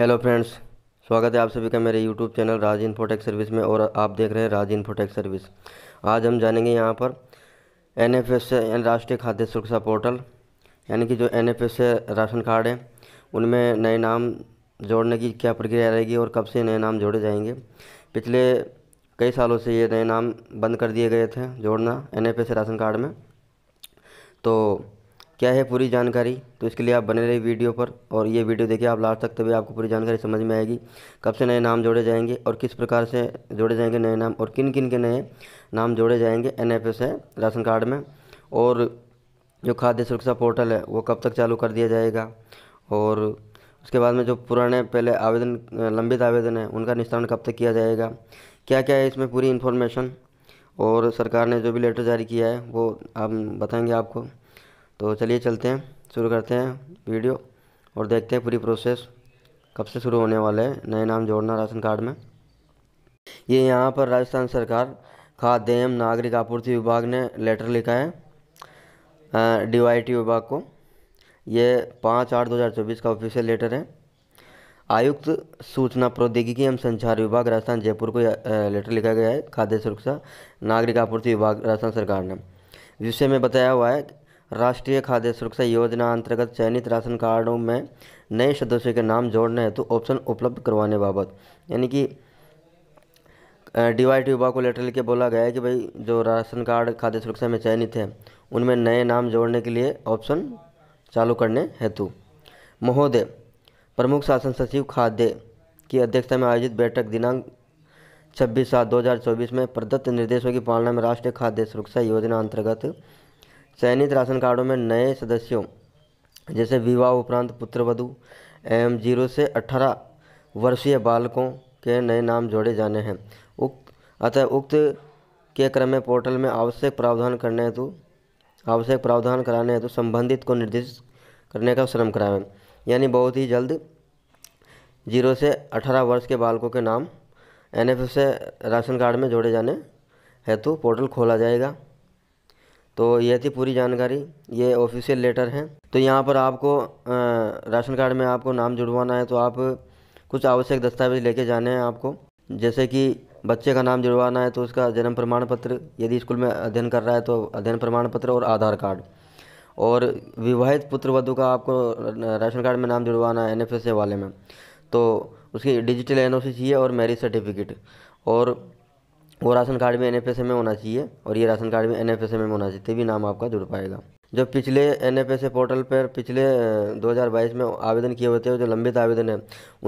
hello friends स्वागत है आप सभी का मेरे YouTube channel Raj infotech service में और आप देख रहे हैं राज इन्फोटेक सर्विस आज हम जानेंगे यहाँ पर एन एफ एस राष्ट्रीय खाद्य सुरक्षा पोर्टल यानी कि जो N F S ration card है उनमें नए नाम जोड़ने की क्या प्रक्रिया रहेगी और कब से नए नाम जोड़े जाएंगे पिछले कई सालों से ये नए नाम बंद कर दिए गए थे जोड़ना N F S ration card में तो क्या है पूरी जानकारी तो इसके लिए आप बने रहिए वीडियो पर और ये वीडियो देखिए आप लास्ट तक तभी आपको पूरी जानकारी समझ में आएगी कब से नए नाम जोड़े जाएंगे और किस प्रकार से जोड़े जाएंगे नए नाम और किन किन के नए नाम जोड़े जाएंगे एन है राशन कार्ड में और जो खाद्य सुरक्षा पोर्टल है वो कब तक चालू कर दिया जाएगा और उसके बाद में जो पुराने पहले आवेदन लंबित आवेदन है उनका निस्तारण कब तक किया जाएगा क्या क्या है इसमें पूरी इन्फॉर्मेशन और सरकार ने जो भी लेटर जारी किया है वो हम बताएंगे आपको तो चलिए चलते हैं शुरू करते हैं वीडियो और देखते हैं पूरी प्रोसेस कब से शुरू होने वाला है नए नाम जोड़ना राशन कार्ड में ये यहाँ पर राजस्थान सरकार खाद्य एवं नागरिक आपूर्ति विभाग ने लेटर लिखा है डी विभाग को ये पाँच आठ दो हज़ार चौबीस का ऑफिशियल लेटर है आयुक्त सूचना प्रौद्योगिकी एवं संचार विभाग राजस्थान जयपुर को लेटर लिखा गया है खाद्य सुरक्षा नागरिक आपूर्ति विभाग राजस्थान सरकार ने विषय में बताया हुआ है राष्ट्रीय खाद्य सुरक्षा योजना अंतर्गत चयनित राशन कार्डों में नए सदस्यों के नाम जोड़ने हेतु ऑप्शन उपलब्ध करवाने बाबत यानी कि डीवाई युवा को लेटर लिख बोला गया है कि भाई जो राशन कार्ड खाद्य सुरक्षा में चयनित हैं उनमें नए नाम जोड़ने के लिए ऑप्शन चालू करने हेतु महोदय प्रमुख शासन सचिव खाद्य की अध्यक्षता में आयोजित बैठक दिनांक 26 सात 2024 में प्रदत्त निर्देशों की पालना में राष्ट्रीय खाद्य सुरक्षा योजना अंतर्गत चयनित राशन कार्डों में नए सदस्यों जैसे विवाह उपरांत पुत्रवधु एवं जीरो से अठारह वर्षीय बालकों के नए नाम जोड़े जाने हैं उक्त अतः उक्त के क्रम में पोर्टल में आवश्यक प्रावधान करने हेतु आवश्यक प्रावधान कराने हेतु संबंधित को निर्देश करने का श्रम कराएं यानी बहुत ही जल्द जीरो से अठारह वर्ष के बालकों के नाम एन से राशन कार्ड में जोड़े जाने हेतु पोर्टल खोला जाएगा तो यह थी पूरी जानकारी ये ऑफिशियल लेटर है तो यहाँ पर आपको राशन कार्ड में आपको नाम जुड़वाना है तो आप कुछ आवश्यक दस्तावेज लेके जाने हैं आपको जैसे कि बच्चे का नाम जुड़वाना है तो उसका जन्म प्रमाण पत्र यदि स्कूल में अध्ययन कर रहा है तो अध्ययन प्रमाण पत्र और आधार कार्ड और विवाहित पुत्र वधु का आपको राशन कार्ड में नाम जुड़वाना है एन वाले में तो उसकी डिजिटल एन चाहिए और मैरिज सर्टिफिकेट और वो राशन कार्ड में एन में होना चाहिए और ये राशन कार्ड में एन में होना चाहिए तभी नाम आपका जुड़ पाएगा जो पिछले एन पोर्टल पर पिछले 2022 में आवेदन किए होते हैं जो लंबित आवेदन है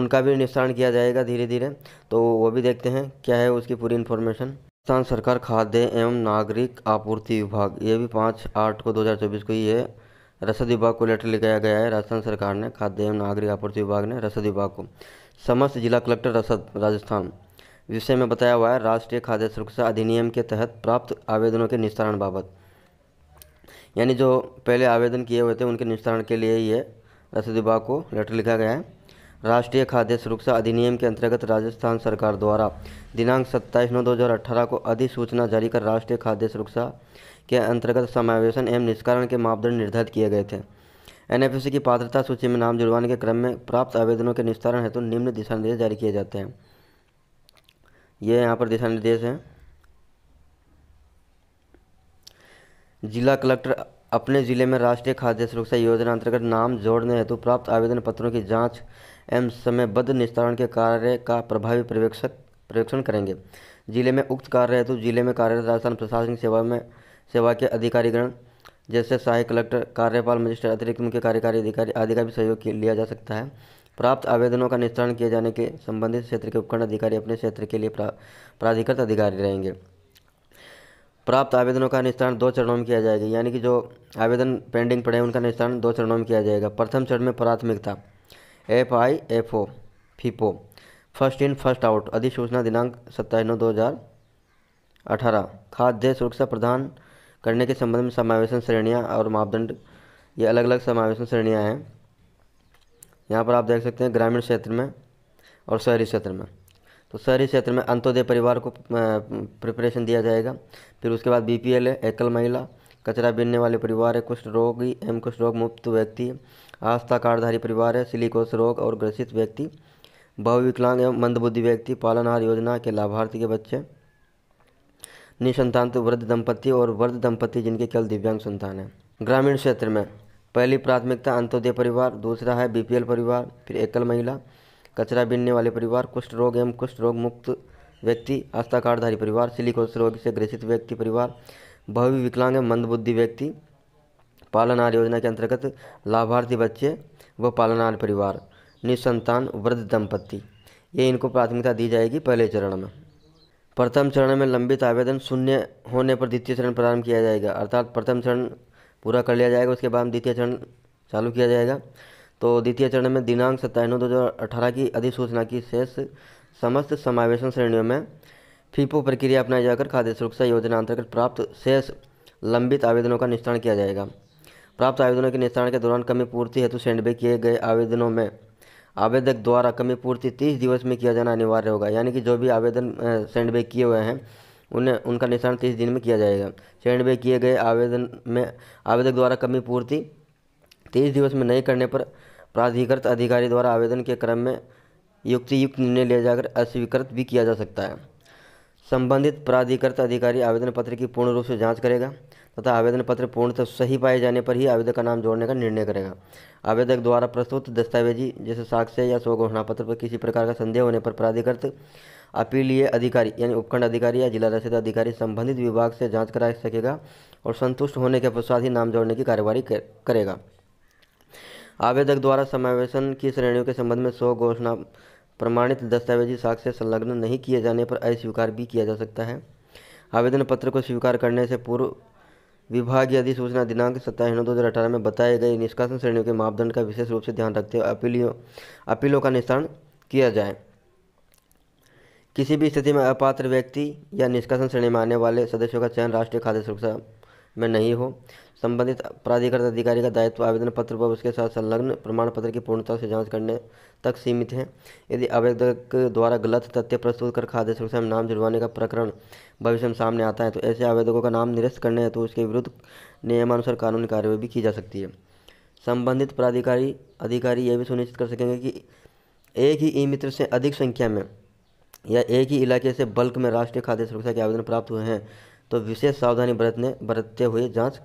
उनका भी निस्तारण किया जाएगा धीरे धीरे तो वो भी देखते हैं क्या है उसकी पूरी इन्फॉर्मेशन राजस्थान सरकार खाद्य एवं नागरिक आपूर्ति विभाग ये भी पाँच आठ को 2024 को ये रसद विभाग को लेटर लिखाया गया है राजस्थान सरकार ने खाद्य एवं नागरिक आपूर्ति विभाग ने रसद विभाग को समस्त जिला कलेक्टर रसद राजस्थान विषय में बताया हुआ है राष्ट्रीय खाद्य सुरक्षा अधिनियम के तहत प्राप्त आवेदनों के निस्तारण बाबत यानी जो पहले आवेदन किए हुए थे उनके निस्तारण के लिए ही ये रसीद विभाग को लेटर लिखा गया है राष्ट्रीय खाद्य सुरक्षा अधिनियम के अंतर्गत राजस्थान सरकार द्वारा दिनांक 27 नौ 2018 को अधिसूचना जारी कर राष्ट्रीय खाद्य सुरक्षा के अंतर्गत समावेशन एवं निष्कारण के मापदंड निर्धारित किए गए थे एनएफएससी की पात्रता सूची में नाम जुड़वाने के क्रम में प्राप्त आवेदनों के निस्तारण हेतु तो निम्न दिशा निर्देश जारी किए जाते हैं ये यहाँ पर दिशा निर्देश हैं जिला कलेक्टर अपने जिले में राष्ट्रीय खाद्य सुरक्षा योजना अंतर्गत नाम जोड़ने हेतु प्राप्त आवेदन पत्रों की जांच एवं समयबद्ध निस्तारण के कार्य का प्रभावी पर्यवेक्षक पर्यवेक्षण करेंगे जिले में उक्त कार्य हेतु जिले में कार्यरत राजस्थान प्रशासनिक सेवा में सेवा के अधिकारीगण जैसे सहायक कलेक्टर कार्यपाल मजिस्ट्रेट अतिरिक्त मुख्य कार्यकारी अधिकारी आदि का भी सहयोग लिया जा सकता है प्राप्त आवेदनों का निस्तारण किए जाने के संबंधित क्षेत्र के उपकरण अधिकारी अपने क्षेत्र के लिए प्रा, प्राधिकृत अधिकारी रहेंगे प्राप्त आवेदनों का निस्तारण दो चरणों में किया जाएगा यानी कि जो आवेदन पेंडिंग पड़े हैं उनका निस्तारण दो चरणों में किया जाएगा प्रथम चरण में प्राथमिकता F I F O fifo first in first out अधिसूचना दिनांक सत्ताईस नौ दो हज़ार अठारह खाद्य सुरक्षा प्रदान करने के संबंध में समावेशन श्रेणियाँ और मापदंड ये अलग अलग समावेशन श्रेणियाँ हैं यहाँ पर आप देख सकते हैं ग्रामीण क्षेत्र में और शहरी क्षेत्र में तो शहरी क्षेत्र में अंत्योदय परिवार को प्रिपरेशन दिया जाएगा फिर उसके बाद बी है एकल महिला कचरा बीनने वाले परिवार है कुष्ठ रोगी एवं कुष्ठ रोग मुक्त व्यक्ति आस्था कार्डधारी परिवार है सिलिकोस रोग और ग्रसित व्यक्ति बहुविकलांग एवं मंदबुद्धि व्यक्ति पालनहार योजना के लाभार्थी के बच्चे निसंतान तो वृद्ध दंपति और वृद्ध दंपति जिनके केवल दिव्यांग संतान है ग्रामीण क्षेत्र में पहली प्राथमिकता अंत्योदय परिवार दूसरा है बीपीएल परिवार फिर एकल महिला कचरा बीनने वाले परिवार कुष्ठ रोग एवं कुष्ठ रोग मुक्त व्यक्ति आस्था कार्डधारी परिवार सिलिकोस रोग से ग्रसित व्यक्ति परिवार भव्य विकलांग एवं मंदबुद्धि व्यक्ति पालन आर योजना के अंतर्गत लाभार्थी बच्चे व पालन आर परिवार निसंतान वृद्ध दंपत्ति ये इनको प्राथमिकता दी जाएगी पहले चरण में प्रथम चरण में लंबित आवेदन शून्य होने पर द्वितीय चरण प्रारंभ किया जाएगा अर्थात प्रथम चरण पूरा कर लिया जाएगा उसके बाद द्वितीय चरण चालू किया जाएगा तो द्वितीय चरण में दिनांक सत्ताईस नौ दो हज़ार अठारह की अधिसूचना की शेष समस्त समावेशन श्रेणियों में फीपो प्रक्रिया अपनाई जाकर खाद्य सुरक्षा योजना अंतर्गत प्राप्त शेष लंबित आवेदनों का निस्तारण किया जाएगा प्राप्त आवेदनों के निस्तारण के दौरान कमी पूर्ति हेतु सेंडबे किए गए आवेदनों में आवेदक द्वारा कमी पूर्ति तीस दिवस में किया जाना अनिवार्य होगा यानी कि जो भी आवेदन सेंडबे किए हुए हैं उन्हें उनका निशान तीस दिन में किया जाएगा चयन में किए गए आवेदन में आवेदक द्वारा कमी पूर्ति तीस दिवस में नहीं करने पर प्राधिकृत अधिकारी द्वारा आवेदन के क्रम में युक्तियुक्त निर्णय लिया जाकर अस्वीकृत भी किया जा सकता है संबंधित प्राधिकृत अधिकारी आवेदन पत्र की पूर्ण रूप से जांच करेगा तथा आवेदन पत्र पूर्णतः सही पाए जाने पर ही आवेदक का नाम जोड़ने का निर्णय करेगा आवेदक द्वारा प्रस्तुत दस्तावेजी जैसे साक्ष्य या स्व घोषणा पत्र पर किसी प्रकार का संदेह होने पर प्राधिकृत अपीलीय अधिकारी यानी उपखंड अधिकारी या जिला रसद अधिकारी संबंधित विभाग से जांच करा सकेगा और संतुष्ट होने के पश्चात ही नाम जोड़ने की कार्यवाही करेगा आवेदक द्वारा समावेशन की श्रेणियों के संबंध में सौ घोषणा प्रमाणित दस्तावेजी साक्ष्य संलग्न नहीं किए जाने पर अस्वीकार भी किया जा सकता है आवेदन पत्र को स्वीकार करने से पूर्व विभागीय अधिसूचना दिनांक सत्ताईस नौ दो हज़ार अठारह में बताए गए निष्कासन श्रेणियों के मापदंड का विशेष रूप से ध्यान रखते हुए अपीलियों अपीलों का निस्तारण किया जाए किसी भी स्थिति में अपात्र व्यक्ति या निष्कासन श्रेणी में आने वाले सदस्यों का चयन राष्ट्रीय खाद्य सुरक्षा में नहीं हो संबंधित प्राधिकृत अधिकारी का दायित्व आवेदन पत्र व उसके साथ संलग्न प्रमाण पत्र की पूर्णता से जांच करने तक सीमित है यदि आवेदक द्वारा गलत तथ्य प्रस्तुत कर खाद्य सुरक्षा में नाम जुड़वाने का प्रकरण भविष्य में सामने आता है तो ऐसे आवेदकों का नाम निरस्त करने है तो उसके विरुद्ध नियमानुसार कानूनी कार्रवाई भी की जा सकती है संबंधित प्राधिकारी अधिकारी यह भी सुनिश्चित कर सकेंगे कि एक ही ई मित्र से अधिक संख्या में या एक ही इलाके से बल्क में राष्ट्रीय खाद्य सुरक्षा के आवेदन प्राप्त हुए हैं तो विशेष सावधानी बरतने बरतते हुए जांच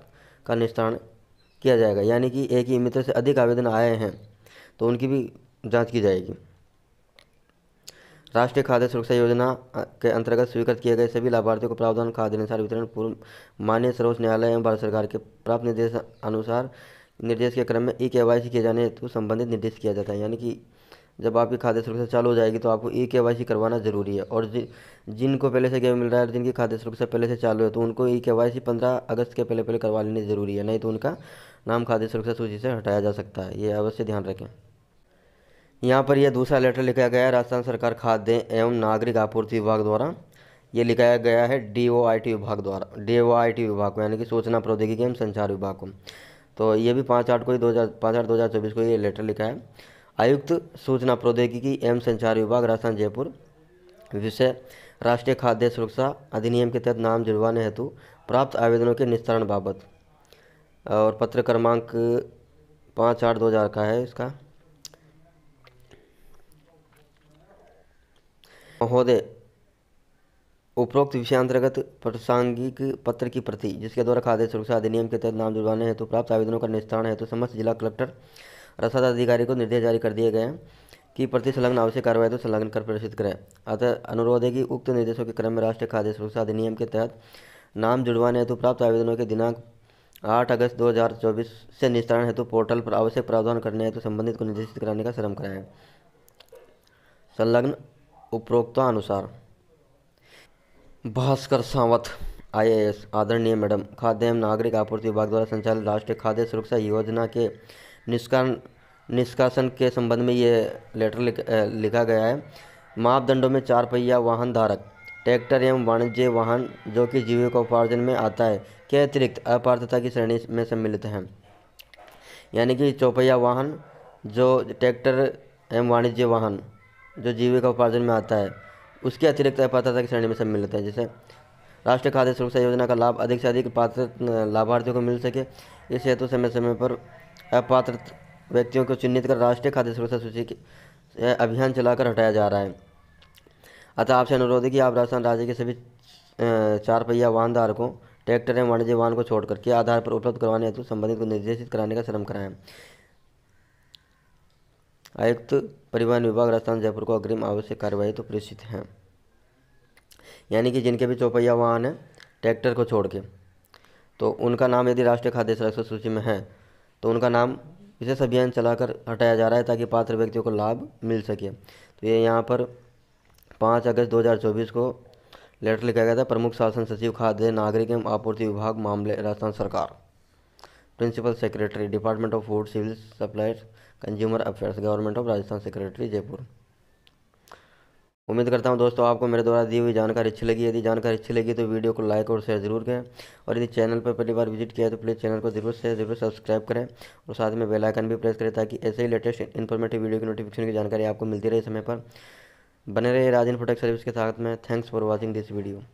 का निस्तारण किया जाएगा यानी कि एक ही मित्र से अधिक आवेदन आए हैं तो उनकी भी जांच की जाएगी राष्ट्रीय खाद्य सुरक्षा योजना के अंतर्गत स्वीकृत किए गए सभी लाभार्थियों को प्रावधान खाद्य अनुसार वितरण पूर्व माननीय सर्वोच्च न्यायालय एवं भारत सरकार के प्राप्त निर्देश अनुसार निर्देश के क्रम में ई के वाई सी किए जाने हेतु संबंधित निर्देश किया जाता है यानी कि जब आपकी खाद्य सुरक्षा चालू हो जाएगी तो आपको ई के वाई सी करवाना जरूरी है और जि, जिनको पहले से गेम मिल रहा है जिनकी खाद्य सुरक्षा पहले से चालू है तो उनको ई के वाई सी पंद्रह अगस्त के पहले पहले करवा लेनी जरूरी है नहीं तो उनका नाम खाद्य सुरक्षा सूची से हटाया जा सकता है ये अवश्य ध्यान रखें यहाँ पर यह दूसरा लेटर लिखा गया है राजस्थान सरकार खाद्य एवं नागरिक आपूर्ति विभाग द्वारा ये लिखाया गया है डी ओ आई टी विभाग द्वारा डी ओ आई टी विभाग को यानी कि सूचना प्रौद्योगिकी एवं संचार विभाग को तो ये भी पाँच आठ को ही दो हज़ार पाँच आठ दो हज़ार चौबीस को ये लेटर लिखा है आयुक्त सूचना प्रौद्योगिकी एवं संचार विभाग राजस्थान जयपुर विषय राष्ट्रीय खाद्य सुरक्षा अधिनियम के तहत नाम जुड़वाने हेतु प्राप्त आवेदनों के निस्तारण बाबत और पत्र क्रमांक पाँच आठ दो हज़ार का है इसका महोदय उपरोक्त विषय अंतर्गत प्रासंगिक पत्र की प्रति जिसके द्वारा खाद्य सुरक्षा अधिनियम के तहत नाम जुड़वाने हेतु तो प्राप्त आवेदनों का निस्तारण है तो समस्त जिला कलेक्टर रसद अधिकारी को निर्देश जारी कर दिए गए हैं कि प्रति संलग्न आवश्यक कार्रवाई तो संलग्न कर प्रदर्शित करें अतः अनुरोध है कि उक्त निर्देशों के क्रम में राष्ट्रीय खाद्य सुरक्षा अधिनियम के तहत नाम जुड़वाने हेतु प्राप्त आवेदनों के दिनांक आठ अगस्त दो से निस्तारण हेतु पोर्टल पर आवश्यक प्रावधान करने हेतु संबंधित को निर्देशित कराने का श्रम कराएं संलग्न उपरोक्तानुसार भास्कर ए आईएएस आदरणीय मैडम खाद्य एवं नागरिक आपूर्ति विभाग द्वारा संचालित राष्ट्रीय खाद्य सुरक्षा योजना के निष्कान निष्कासन के संबंध में ये लेटर लिख, लिखा गया है मापदंडों में चार पहिया वाहन धारक ट्रैक्टर एवं वाणिज्य वाहन जो कि जीविकोपार्जन में आता है के अतिरिक्त अपार्थता की श्रेणी में सम्मिलित हैं यानी कि चौपहिया वाहन जो ट्रैक्टर एवं वाणिज्य वाहन जो जीविकोपार्जन में आता है उसके अतिरिक्त अपात्रता की श्रेणी में सम्मिलित है जैसे राष्ट्रीय खाद्य सुरक्षा योजना का लाभ अधिक से अधिक पात्र लाभार्थियों को मिल सके इस हेतु समय समय पर अपात्र व्यक्तियों को चिन्हित कर राष्ट्रीय खाद्य सुरक्षा सूची के अभियान चलाकर हटाया जा रहा है अतः आपसे अनुरोध है कि आप राजस्थान राज्य के सभी चार पहिया वाहन धारकों ट्रैक्टर एवं वाणिज्य वाहन को छोड़कर के आधार पर उपलब्ध करवाने हेतु संबंधित को निर्देशित कराने का श्रम कराएं आयुक्त परिवहन विभाग राजस्थान जयपुर को अग्रिम आवश्यक कार्यवाही तो प्रेषित हैं यानी कि जिनके भी चौपहिया वाहन हैं ट्रैक्टर को छोड़ के तो उनका नाम यदि राष्ट्रीय खाद्य सुरक्षा सूची में है तो उनका नाम विशेष अभियान चलाकर हटाया जा रहा है ताकि पात्र व्यक्तियों को लाभ मिल सके तो ये यहाँ पर पाँच अगस्त दो को लेटर लिखा गया था प्रमुख शासन सचिव खाद्य नागरिक एवं आपूर्ति विभाग मामले राजस्थान सरकार principal secretary department of food civil supply consumer affairs government of Rajasthan secretary Jaipur उम्मीद करता हूँ दोस्तों आपको मेरे द्वारा दी हुई जानकारी अच्छी लगी यदि जानकारी अच्छी लगी तो वीडियो को लाइक और शेयर जरूर करें और यदि चैनल पर पहली बार विजिट किया है तो प्लीज़ चैनल को जरूर से जरूर सब्सक्राइब करें और साथ में बेल आइकन भी प्रेस करें ताकि ऐसे ही लेटेस्ट इन्फॉर्मेटिव वीडियो की नोटिफिकेशन की जानकारी आपको मिलती रहे समय पर बने रहे राजन प्रोटेक्ट सर्विस के साथ में thanks for watching this video